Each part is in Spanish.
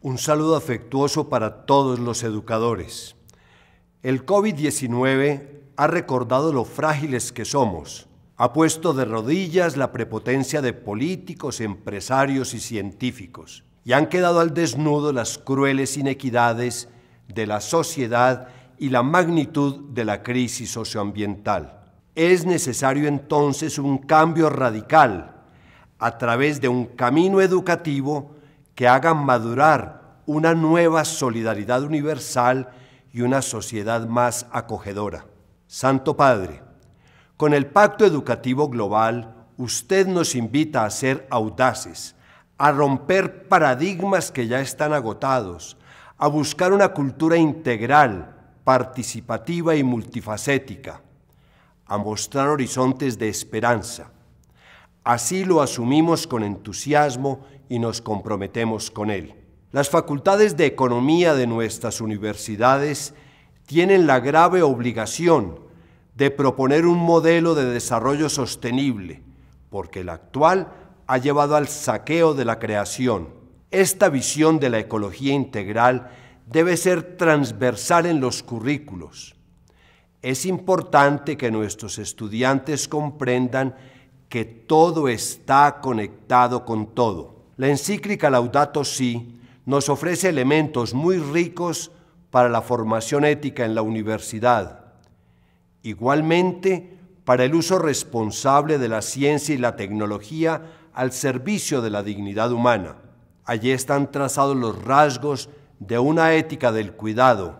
Un saludo afectuoso para todos los educadores. El COVID-19 ha recordado lo frágiles que somos. Ha puesto de rodillas la prepotencia de políticos, empresarios y científicos. Y han quedado al desnudo las crueles inequidades de la sociedad y la magnitud de la crisis socioambiental. Es necesario entonces un cambio radical a través de un camino educativo que hagan madurar una nueva solidaridad universal y una sociedad más acogedora. Santo Padre, con el Pacto Educativo Global, usted nos invita a ser audaces, a romper paradigmas que ya están agotados, a buscar una cultura integral, participativa y multifacética, a mostrar horizontes de esperanza. Así lo asumimos con entusiasmo y nos comprometemos con él. Las facultades de economía de nuestras universidades tienen la grave obligación de proponer un modelo de desarrollo sostenible, porque el actual ha llevado al saqueo de la creación. Esta visión de la ecología integral debe ser transversal en los currículos. Es importante que nuestros estudiantes comprendan que todo está conectado con todo la encíclica Laudato Si nos ofrece elementos muy ricos para la formación ética en la universidad, igualmente para el uso responsable de la ciencia y la tecnología al servicio de la dignidad humana. Allí están trazados los rasgos de una ética del cuidado,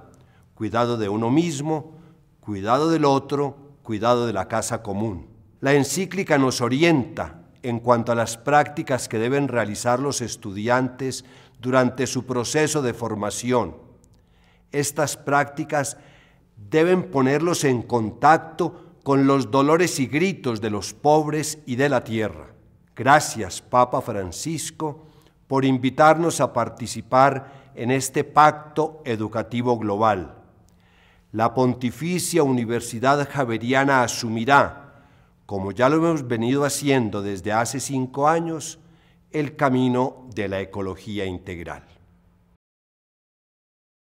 cuidado de uno mismo, cuidado del otro, cuidado de la casa común. La encíclica nos orienta en cuanto a las prácticas que deben realizar los estudiantes durante su proceso de formación. Estas prácticas deben ponerlos en contacto con los dolores y gritos de los pobres y de la tierra. Gracias, Papa Francisco, por invitarnos a participar en este pacto educativo global. La Pontificia Universidad Javeriana asumirá como ya lo hemos venido haciendo desde hace cinco años, el camino de la ecología integral.